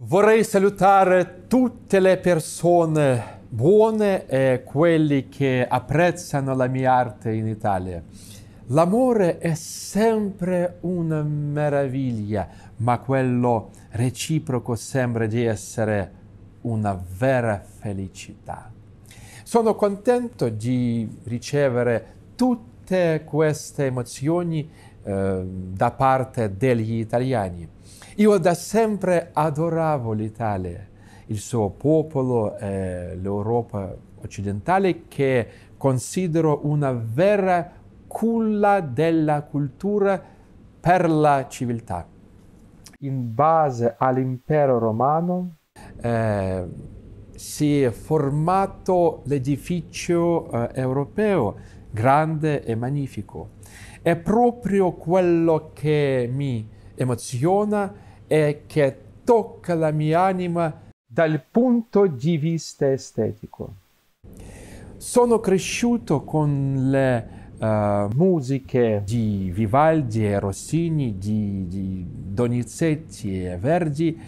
Vorrei salutare tutte le persone buone e quelli che apprezzano la mia arte in Italia. L'amore è sempre una meraviglia, ma quello reciproco sembra di essere una vera felicità. Sono contento di ricevere tutte queste emozioni eh, da parte degli italiani. Io da sempre adoravo l'Italia, il suo popolo, eh, l'Europa occidentale che considero una vera culla della cultura per la civiltà. In base all'impero romano eh, si è formato l'edificio eh, europeo, grande e magnifico. È proprio quello che mi emoziona e che tocca la mia anima dal punto di vista estetico. Sono cresciuto con le uh, musiche di Vivaldi e Rossini, di, di Donizetti e Verdi,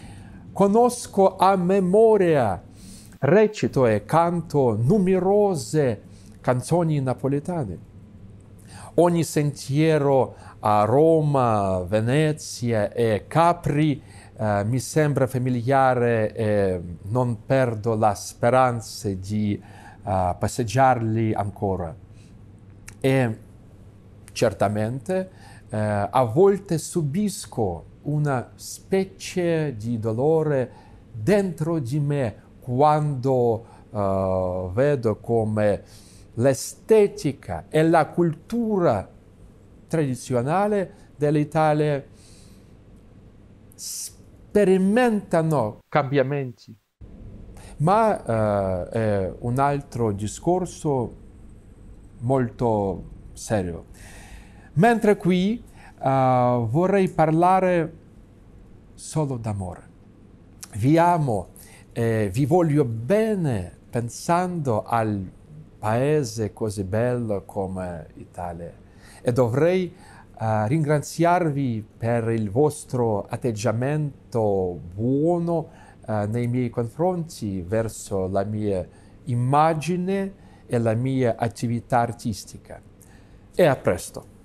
conosco a memoria, recito e canto numerose canzoni napoletane. Ogni sentiero a Roma, Venezia e Capri, eh, mi sembra familiare e non perdo la speranza di eh, passeggiarli ancora. E certamente eh, a volte subisco una specie di dolore dentro di me quando eh, vedo come l'estetica e la cultura tradizionale dell'Italia sperimentano cambiamenti. Ma eh, è un altro discorso molto serio. Mentre qui eh, vorrei parlare solo d'amore. Vi amo, e vi voglio bene pensando al paese così bello come Italia e dovrei uh, ringraziarvi per il vostro atteggiamento buono uh, nei miei confronti verso la mia immagine e la mia attività artistica. E a presto!